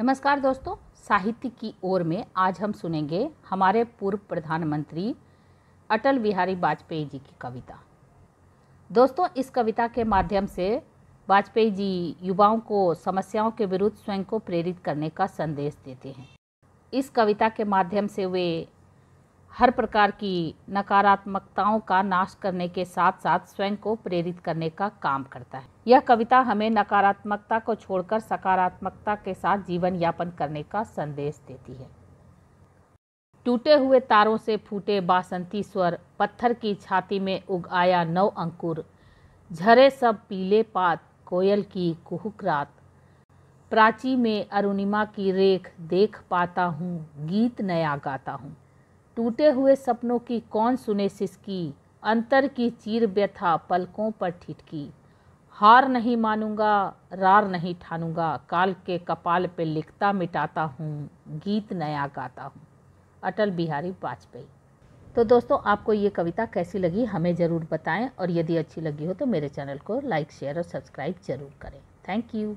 नमस्कार दोस्तों साहित्य की ओर में आज हम सुनेंगे हमारे पूर्व प्रधानमंत्री अटल बिहारी वाजपेयी जी की कविता दोस्तों इस कविता के माध्यम से वाजपेयी जी युवाओं को समस्याओं के विरुद्ध स्वयं को प्रेरित करने का संदेश देते हैं इस कविता के माध्यम से वे हर प्रकार की नकारात्मकताओं का नाश करने के साथ साथ स्वयं को प्रेरित करने का काम करता है यह कविता हमें नकारात्मकता को छोड़कर सकारात्मकता के साथ जीवन यापन करने का संदेश देती है टूटे हुए तारों से फूटे बासंती स्वर पत्थर की छाती में उग आया नव अंकुर झरे सब पीले पात कोयल की कुहुक रात प्राची में अरुणिमा की रेख देख पाता हूँ गीत नया गाता हूँ टूटे हुए सपनों की कौन सुने सिसकी अंतर की चीर व्यथा पलकों पर ठिठकी हार नहीं मानूंगा रार नहीं ठानूंगा काल के कपाल पे लिखता मिटाता हूँ गीत नया गाता हूँ अटल बिहारी वाजपेयी तो दोस्तों आपको ये कविता कैसी लगी हमें ज़रूर बताएं और यदि अच्छी लगी हो तो मेरे चैनल को लाइक शेयर और सब्सक्राइब ज़रूर करें थैंक यू